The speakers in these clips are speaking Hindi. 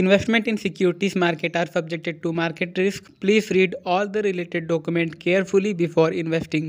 Investment in securities market are subjected to market risk. Please read all the related document carefully before investing.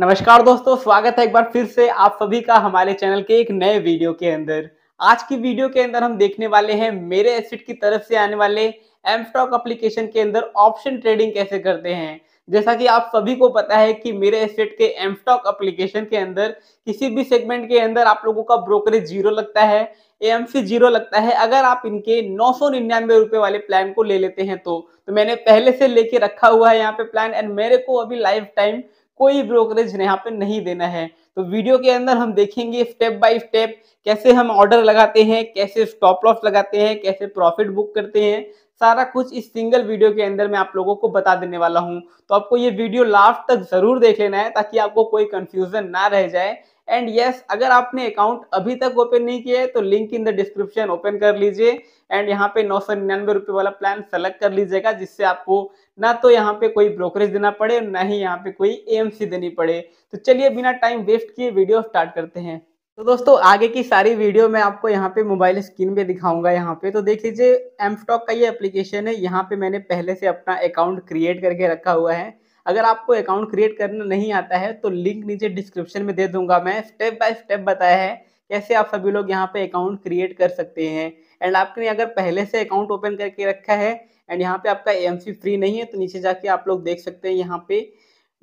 नमस्कार दोस्तों स्वागत है एक बार फिर से आप सभी का हमारे चैनल के एक नए वीडियो के अंदर आज की वीडियो के अंदर हम देखने वाले हैं मेरे एसिड की तरफ से आने वाले एम स्टॉक एप्लीकेशन के अंदर ऑप्शन ट्रेडिंग कैसे करते हैं जैसा कि आप सभी को पता है कि मेरे एसेट के एम स्टॉक एप्लीकेशन के अंदर किसी भी सेगमेंट के अंदर आप लोगों का ब्रोकरेज जीरो लगता है एम से जीरो लगता है अगर आप इनके नौ सौ निन्यानवे रुपए वाले प्लान को ले लेते हैं तो, तो मैंने पहले से लेके रखा हुआ है यहाँ पे प्लान एंड मेरे को अभी लाइफ टाइम कोई ब्रोकरेज यहाँ पे नहीं देना है तो वीडियो के अंदर हम देखेंगे स्टेप बाय स्टेप कैसे हम ऑर्डर लगाते हैं कैसे स्टॉप लॉस लगाते हैं कैसे प्रॉफिट बुक करते हैं सारा कुछ इस सिंगल वीडियो के अंदर मैं आप लोगों को बता देने वाला हूं तो आपको ये वीडियो लास्ट तक जरूर देख लेना है ताकि आपको कोई कंफ्यूजन ना रह जाए एंड यस अगर आपने अकाउंट अभी तक ओपन नहीं किया है तो link in the description open कर लीजिए एंड यहाँ पे नौ सौ निन्यानवे रुपये वाला प्लान सेलेक्ट कर लीजिएगा जिससे आपको ना तो यहाँ पे कोई ब्रोकरेज देना पड़े ना ही यहाँ पे कोई ए देनी पड़े तो चलिए बिना टाइम वेस्ट किए वीडियो स्टार्ट करते हैं तो दोस्तों आगे की सारी वीडियो मैं आपको यहाँ पे मोबाइल स्क्रीन पे दिखाऊंगा यहाँ पे तो देख लीजिए एम स्टॉक का ये एप्लीकेशन है यहाँ पे मैंने पहले से अपना अकाउंट क्रिएट करके रखा हुआ है अगर आपको अकाउंट क्रिएट करना नहीं आता है तो लिंक नीचे डिस्क्रिप्शन में दे दूंगा मैं स्टेप बाय स्टेप बताया है कैसे आप सभी लोग यहाँ पे अकाउंट क्रिएट कर सकते हैं एंड आपने अगर पहले से अकाउंट ओपन करके रखा है एंड यहाँ पे आपका ए फ्री नहीं है तो नीचे जाके आप लोग देख सकते हैं यहाँ पे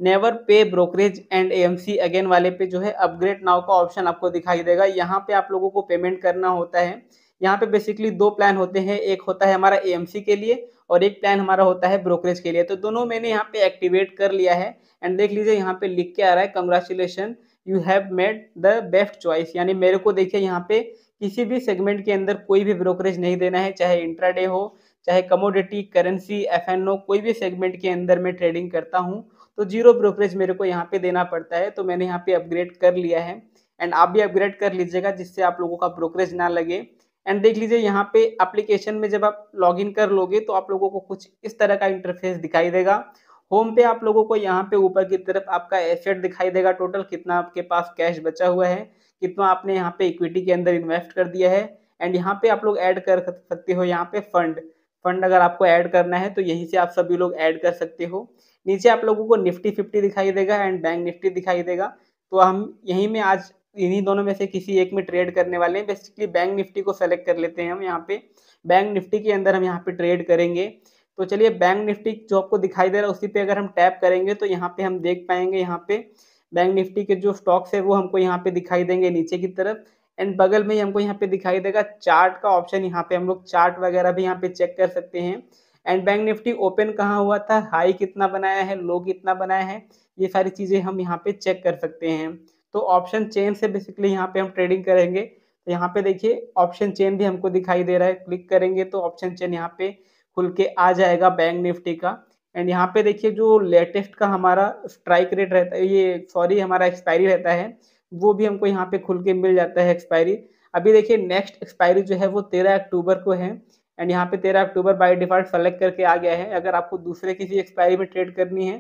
नेवर पे ब्रोकरेज एंड एएमसी अगेन वाले पे जो है अपग्रेड नाव का ऑप्शन आपको दिखाई देगा यहाँ पे आप लोगों को पेमेंट करना होता है यहाँ पे बेसिकली दो प्लान होते हैं एक होता है हमारा ए के लिए और एक प्लान हमारा होता है ब्रोकरेज के लिए तो दोनों मैंने यहाँ पे एक्टिवेट कर लिया है एंड देख लीजिए यहाँ पे लिख के आ रहा है congratulations you have made the best choice यानी मेरे को देखिए यहाँ पे किसी भी सेगमेंट के अंदर कोई भी ब्रोकरेज नहीं देना है चाहे इंट्राडे हो चाहे कमोडिटी करेंसी एफ कोई भी सेगमेंट के अंदर मैं ट्रेडिंग करता हूँ तो जीरो ब्रोकरेज मेरे को यहाँ पे देना पड़ता है तो मैंने यहाँ पे अपग्रेड कर लिया है एंड आप भी अपग्रेड कर लीजिएगा जिससे आप लोगों का ब्रोकरेज ना लगे एंड देख लीजिए यहाँ पे एप्लीकेशन में जब आप लॉगिन कर लोगे तो आप लोगों को कुछ इस तरह का इंटरफेस दिखाई देगा होम पे आप लोगों को यहाँ पे ऊपर की तरफ आपका एसेट दिखाई देगा टोटल कितना आपके पास कैश बचा हुआ है कितना आपने यहाँ पे इक्विटी के अंदर इन्वेस्ट कर दिया है एंड यहाँ पे आप लोग ऐड कर सकते हो यहाँ पे फंड फंड अगर आपको ऐड करना है तो यहीं से आप सभी लोग ऐड कर सकते हो नीचे आप लोगों को निफ्टी फिफ्टी दिखाई देगा एंड बैंक निफ्टी दिखाई देगा तो हम यहीं में आज इन्हीं दोनों में से किसी एक में ट्रेड करने वाले हैं बेसिकली बैंक निफ्टी को सेलेक्ट कर लेते हैं हम यहाँ पे बैंक निफ्टी के अंदर हम यहाँ पे ट्रेड करेंगे तो चलिए बैंक निफ्टी जो आपको दिखाई दे रहा है उसी पे अगर हम टैप करेंगे तो यहाँ पे हम देख पाएंगे यहाँ पे बैंक निफ्टी के जो स्टॉक्स है वो हमको यहाँ पे दिखाई देंगे नीचे की तरफ एंड बगल में हमको यहाँ पे दिखाई देगा चार्ट का ऑप्शन यहाँ पे हम लोग चार्ट वगैरह भी यहाँ पे चेक कर सकते हैं एंड बैंक निफ्टी ओपन कहाँ हुआ था हाई कितना बनाया है लो कितना बनाया है ये सारी चीज़ें हम यहाँ पे चेक कर सकते हैं तो ऑप्शन चेन से बेसिकली यहाँ पे हम ट्रेडिंग करेंगे तो यहाँ पे देखिए ऑप्शन चेन भी हमको दिखाई दे रहा है क्लिक करेंगे तो ऑप्शन चेन यहाँ पे खुल के आ जाएगा बैंक निफ्टी का एंड यहाँ पे देखिए जो लेटेस्ट का हमारा स्ट्राइक रेट रहता है ये सॉरी हमारा एक्सपायरी रहता है वो भी हमको यहाँ पे खुल के मिल जाता है एक्सपायरी अभी देखिए नेक्स्ट एक्सपायरी जो है वो तेरह अक्टूबर को है एंड यहाँ पे तेरह अक्टूबर बाय डिफॉल्ट सेलेक्ट करके आ गया है अगर आपको दूसरे किसी एक्सपायरी में ट्रेड करनी है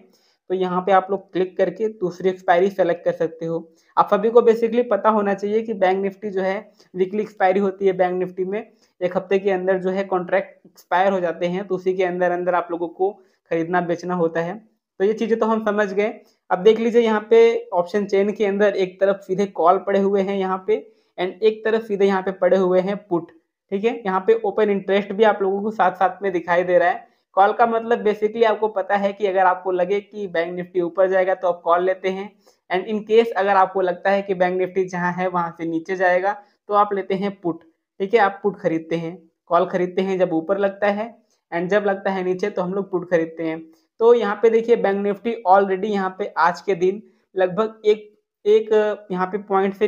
तो यहाँ पे आप लोग क्लिक करके दूसरी एक्सपायरी सेलेक्ट कर सकते हो आप सभी को बेसिकली पता होना चाहिए कि बैंक निफ्टी जो है वीकली एक्सपायरी होती है बैंक निफ्टी में एक हफ्ते के अंदर जो है कॉन्ट्रैक्ट एक्सपायर हो जाते हैं तो उसी के अंदर अंदर आप लोगों को खरीदना बेचना होता है तो ये चीज़ें तो हम समझ गए अब देख लीजिए यहाँ पे ऑप्शन चेन के अंदर एक तरफ सीधे कॉल पड़े हुए हैं यहाँ पे एंड एक तरफ सीधे यहाँ पे पड़े हुए हैं पुट ठीक है यहाँ पे ओपन इंटरेस्ट भी आप लोगों को साथ साथ में दिखाई दे रहा है कॉल का मतलब बेसिकली आपको पता है कि अगर आपको लगे कि बैंक निफ्टी ऊपर जाएगा तो आप कॉल लेते हैं एंड इन केस अगर आपको लगता है कि बैंक निफ्टी जहाँ है वहां से नीचे जाएगा तो आप लेते हैं पुट ठीक है आप पुट खरीदते हैं कॉल खरीदते हैं जब ऊपर लगता है एंड जब लगता है नीचे तो हम लोग पुट खरीदते हैं तो यहाँ पे देखिए बैंक निफ्टी ऑलरेडी यहाँ पे आज के दिन लगभग एक एक यहाँ पे पॉइंट से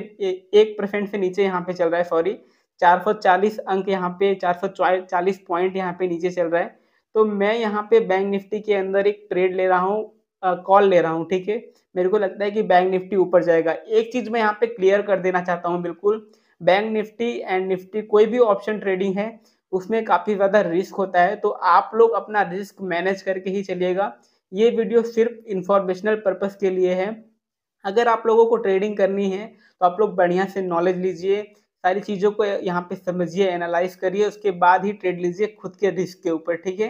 एक परसेंट से नीचे यहाँ पे चल रहा है सॉरी 440 अंक यहाँ पे 440 पॉइंट यहाँ पे नीचे चल रहा है तो मैं यहाँ पे बैंक निफ्टी के अंदर एक ट्रेड ले रहा हूँ कॉल ले रहा हूँ ठीक है मेरे को लगता है कि बैंक निफ्टी ऊपर जाएगा एक चीज़ मैं यहाँ पे क्लियर कर देना चाहता हूँ बिल्कुल बैंक निफ्टी एंड निफ्टी कोई भी ऑप्शन ट्रेडिंग है उसमें काफ़ी ज़्यादा रिस्क होता है तो आप लोग अपना रिस्क मैनेज करके ही चलिएगा ये वीडियो सिर्फ इंफॉर्मेशनल पर्पज़ के लिए है अगर आप लोगों को ट्रेडिंग करनी है तो आप लोग बढ़िया से नॉलेज लीजिए सारी चीज़ों को यहाँ पे समझिए एनालाइज करिए उसके बाद ही ट्रेड लीजिए खुद के रिस्क के ऊपर ठीक है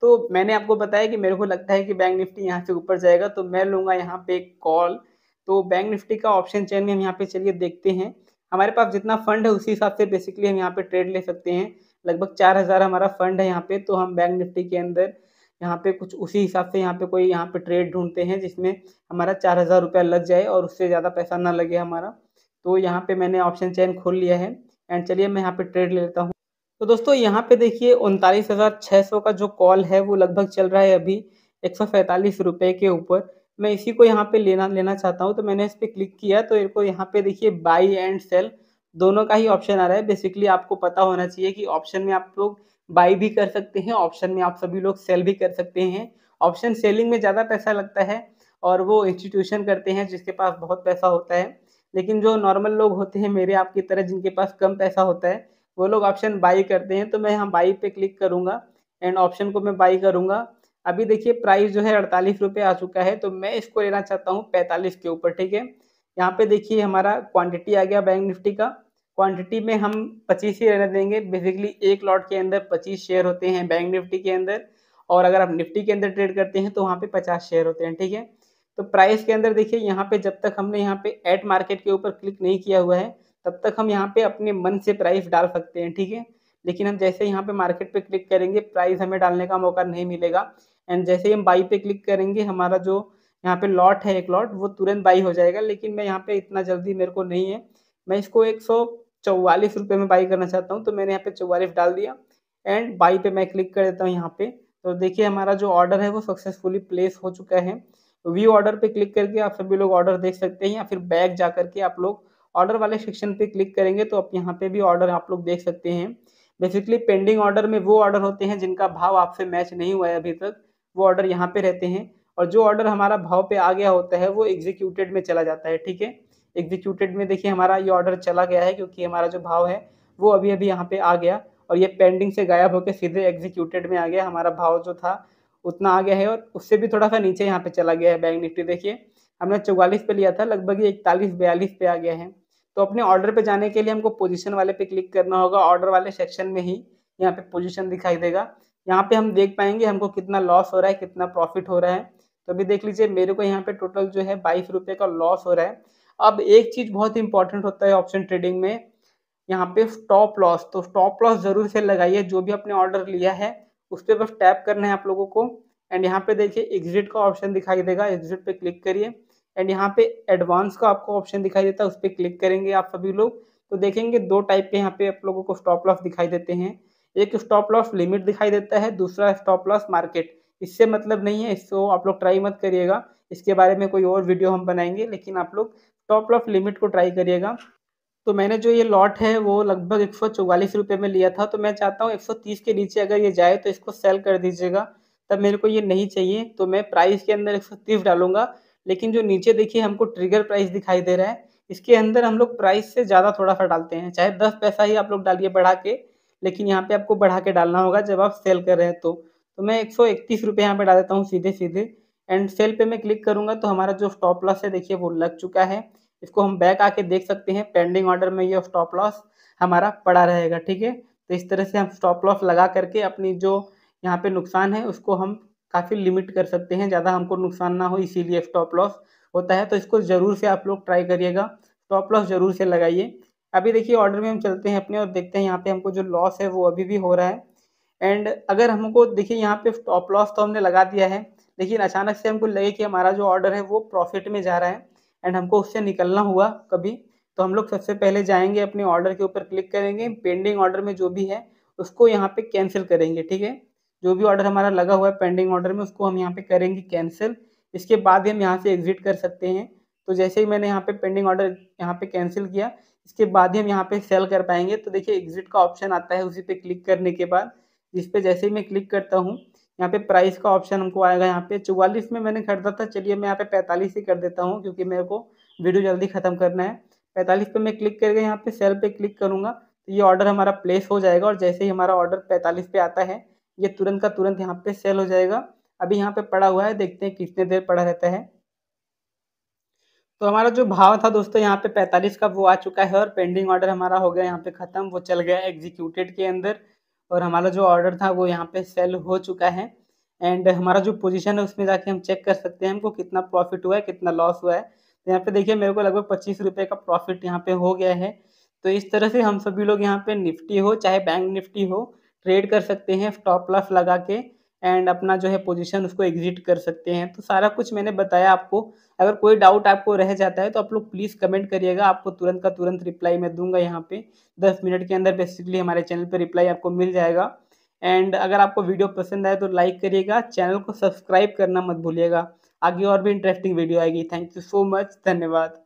तो मैंने आपको बताया कि मेरे को लगता है कि बैंक निफ्टी यहाँ से ऊपर जाएगा तो मैं लूँगा यहाँ पे कॉल तो बैंक निफ्टी का ऑप्शन चैन में हम यहाँ पे चलिए देखते हैं हमारे पास जितना फंड है उसी हिसाब से बेसिकली हम यहाँ पे ट्रेड ले सकते हैं लगभग चार हज़ार हमारा फंड है यहाँ पर तो हम बैंक निफ्टी के अंदर यहाँ पे कुछ उसी हिसाब से यहाँ पे कोई यहाँ पे ट्रेड ढूंढते हैं जिसमें हमारा चार हज़ार रुपया लग जाए और उससे ज़्यादा पैसा ना लगे हमारा तो यहाँ पे मैंने ऑप्शन चैन खोल लिया है एंड चलिए मैं यहाँ पे ट्रेड ले लेता हूँ तो दोस्तों यहाँ पे देखिए उनतालीस हज़ार छः सौ का जो कॉल है वो लगभग चल रहा है अभी एक सौ पैंतालीस रुपये के ऊपर मैं इसी को यहाँ पे लेना लेना चाहता हूँ तो मैंने इस पर क्लिक किया तो इनको यहाँ पे देखिए बाई एंड सेल दोनों का ही ऑप्शन आ रहा है बेसिकली आपको पता होना चाहिए कि ऑप्शन में आप लोग बाई भी कर सकते हैं ऑप्शन में आप सभी लोग सेल भी कर सकते हैं ऑप्शन सेलिंग में ज़्यादा पैसा लगता है और वो इंस्टीट्यूशन करते हैं जिसके पास बहुत पैसा होता है लेकिन जो नॉर्मल लोग होते हैं मेरे आपकी तरह जिनके पास कम पैसा होता है वो लोग ऑप्शन बाई करते हैं तो मैं यहाँ बाई पे क्लिक करूँगा एंड ऑप्शन को मैं बाई करूँगा अभी देखिए प्राइस जो है अड़तालीस रुपये आ चुका है तो मैं इसको लेना चाहता हूँ पैंतालीस के ऊपर ठीक है यहाँ पे देखिए हमारा क्वांटिटी आ गया बैंक निफ्टी का क्वांटिटी में हम पच्चीस ही रहने देंगे बेसिकली एक लॉट के अंदर पच्चीस शेयर होते हैं बैंक निफ्टी के अंदर और अगर आप निफ्टी के अंदर ट्रेड करते हैं तो वहाँ पे पचास शेयर होते हैं ठीक है तो प्राइस के अंदर देखिए यहाँ पे जब तक हमने यहाँ पे एट मार्केट के ऊपर क्लिक नहीं किया हुआ है तब तक हम यहाँ पे अपने मन से प्राइस डाल सकते हैं ठीक है लेकिन हम जैसे यहाँ पे मार्केट पे क्लिक करेंगे प्राइस हमें डालने का मौका नहीं मिलेगा एंड जैसे ही हम बाई पे क्लिक करेंगे हमारा जो यहाँ पे लॉट है एक लॉट वो तुरंत बाई हो जाएगा लेकिन मैं यहाँ पे इतना जल्दी मेरे को नहीं है मैं इसको एक सौ चौवालीस रुपये में बाई करना चाहता हूँ तो मैंने यहाँ पे चौवालीस डाल दिया एंड बाई पे मैं क्लिक कर देता हूँ यहाँ पे तो देखिए हमारा जो ऑर्डर है वो सक्सेसफुली प्लेस हो चुका है तो व्यू ऑर्डर पे क्लिक करके आप सभी लोग ऑर्डर देख सकते हैं या फिर बैग जा करके आप लोग ऑर्डर वाले सेक्शन पे क्लिक करेंगे तो आप यहाँ पे भी ऑर्डर आप लोग देख सकते हैं बेसिकली पेंडिंग ऑर्डर में वो ऑर्डर होते हैं जिनका भाव आपसे मैच नहीं हुआ है अभी तक वो ऑर्डर यहाँ पे रहते हैं और जो ऑर्डर हमारा भाव पे आ गया होता है वो एग्जीक्यूटेड में चला जाता है ठीक है एग्जीक्यूटेड में देखिए हमारा ये ऑर्डर चला गया है क्योंकि हमारा जो भाव है वो अभी अभी यहाँ पे आ गया और ये पेंडिंग से गायब होकर सीधे एग्जीक्यूटेड में आ गया हमारा भाव जो था उतना आ गया है और उससे भी थोड़ा सा नीचे यहाँ पे चला गया है बैंक निफ्टी देखिए हमने चौवालीस पे लिया था लगभग ये इकतालीस बयालीस पे आ गया है तो अपने ऑर्डर पे जाने के लिए हमको पोजीशन वाले पे क्लिक करना होगा ऑर्डर वाले सेक्शन में ही यहाँ पे पोजीशन दिखाई देगा यहाँ पे हम देख पाएंगे हमको कितना लॉस हो रहा है कितना प्रॉफिट हो रहा है तो अभी देख लीजिए मेरे को यहाँ पे टोटल जो है बाईस रुपये का लॉस हो रहा है अब एक चीज़ बहुत इंपॉर्टेंट होता है ऑप्शन ट्रेडिंग में यहाँ पे स्टॉप लॉस तो स्टॉप लॉस जरूर से लगाइए जो भी आपने ऑर्डर लिया है उस पर बस टैप करना है आप लोगों को एंड यहाँ पे देखिए एग्जिट का ऑप्शन दिखाई देगा एग्जिट पे क्लिक करिए एंड यहाँ पे एडवांस का आपको ऑप्शन दिखाई देता है उस पर क्लिक करेंगे आप सभी लोग तो देखेंगे दो टाइप के यहाँ पे आप लोगों को स्टॉप लॉस दिखाई देते हैं एक स्टॉप लॉस लिमिट दिखाई देता है दूसरा स्टॉप लॉस मार्केट इससे मतलब नहीं है इसको आप लोग ट्राई मत करिएगा इसके बारे में कोई और वीडियो हम बनाएंगे लेकिन आप लोग स्टॉप लॉस लिमिट को ट्राई करिएगा तो मैंने जो ये लॉट है वो लगभग एक सौ चौवालीस रुपये में लिया था तो मैं चाहता हूँ एक सौ तीस के नीचे अगर ये जाए तो इसको सेल कर दीजिएगा तब मेरे को ये नहीं चाहिए तो मैं प्राइस के अंदर एक सौ तीस डालूंगा लेकिन जो नीचे देखिए हमको ट्रिगर प्राइस दिखाई दे रहा है इसके अंदर हम लोग प्राइस से ज़्यादा थोड़ा सा डालते हैं चाहे दस पैसा ही आप लोग डालिए बढ़ा के लेकिन यहाँ पे आपको बढ़ा के डालना होगा जब आप सेल कर रहे हैं तो तो मैं एक सौ इकतीस रुपये यहाँ पर डाल देता हूँ सीधे सीधे एंड सेल पे मैं क्लिक करूँगा तो हमारा जो स्टॉप लॉस है देखिए वो लग चुका है इसको हम बैक आके देख सकते हैं पेंडिंग ऑर्डर में ये स्टॉप लॉस हमारा पड़ा रहेगा ठीक है तो इस तरह से हम स्टॉप लॉस लगा करके अपनी जो यहाँ पे नुकसान है उसको हम काफ़ी लिमिट कर सकते हैं ज़्यादा हमको नुकसान ना हो इसीलिए स्टॉप लॉस होता है तो इसको ज़रूर से आप लोग ट्राई करिएगा स्टॉप लॉस ज़रूर से लगाइए अभी देखिए ऑर्डर में हम चलते हैं अपने और देखते हैं यहाँ पे हमको जो लॉस है वो अभी भी हो रहा है एंड अगर हमको देखिए यहाँ पे स्टॉप लॉस तो हमने लगा दिया है लेकिन अचानक से हमको लगे कि हमारा जो ऑर्डर है वो प्रॉफिट में जा रहा है एंड हमको उससे निकलना हुआ कभी तो हम लोग सबसे पहले जाएंगे अपने ऑर्डर के ऊपर क्लिक करेंगे पेंडिंग ऑर्डर में जो भी है उसको यहाँ पे कैंसिल करेंगे ठीक है जो भी ऑर्डर हमारा लगा हुआ है पेंडिंग ऑर्डर में उसको हम यहाँ पे करेंगे कैंसिल इसके बाद ही हम यहाँ से एग्जिट कर सकते हैं तो जैसे ही मैंने यहाँ पे पेंडिंग ऑर्डर यहाँ पे कैंसिल किया इसके बाद ही हम यहाँ पे सेल कर पाएंगे तो देखिए एग्जिट का ऑप्शन आता है उसी पे क्लिक करने के बाद जिस पे जैसे ही मैं क्लिक करता हूँ यहाँ पे प्राइस का ऑप्शन हमको आएगा यहाँ पे चौवालीस में मैंने खरीदा था चलिए मैं यहाँ पे पैंतालीस ही कर देता हूँ क्योंकि मेरे को वीडियो जल्दी ख़त्म करना है पैंतालीस पे मैं क्लिक करके यहाँ पे सेल पे क्लिक करूंगा तो ये ऑर्डर हमारा प्लेस हो जाएगा और जैसे ही हमारा ऑर्डर पैंतालीस पे आता है ये तुरंत का तुरंत यहाँ पे सेल हो जाएगा अभी यहाँ पे पड़ा हुआ है देखते हैं कितने देर पड़ा रहता है तो हमारा जो भाव था दोस्तों यहाँ पे पैंतालीस का वो आ चुका है और पेंडिंग ऑर्डर हमारा हो गया यहाँ पे ख़त्म वो चल गया एग्जीक्यूटेड के अंदर और हमारा जो ऑर्डर था वो यहाँ पे सेल हो चुका है एंड हमारा जो पोजीशन है उसमें जाके हम चेक कर सकते हैं हमको कितना प्रॉफिट हुआ है कितना लॉस हुआ है तो यहाँ पे देखिए मेरे को लगभग पच्चीस रुपये का प्रॉफिट यहाँ पे हो गया है तो इस तरह से हम सभी लोग यहाँ पे निफ्टी हो चाहे बैंक निफ्टी हो ट्रेड कर सकते हैं स्टॉप लॉस लगा के एंड अपना जो है पोजीशन उसको एग्जिट कर सकते हैं तो सारा कुछ मैंने बताया आपको अगर कोई डाउट आपको रह जाता है तो आप लोग प्लीज़ कमेंट करिएगा आपको तुरंत का तुरंत रिप्लाई मैं दूंगा यहाँ पे दस मिनट के अंदर बेसिकली हमारे चैनल पर रिप्लाई आपको मिल जाएगा एंड अगर आपको वीडियो पसंद आए तो लाइक करिएगा चैनल को सब्सक्राइब करना मत भूलिएगा आगे और भी इंटरेस्टिंग वीडियो आएगी थैंक यू सो मच धन्यवाद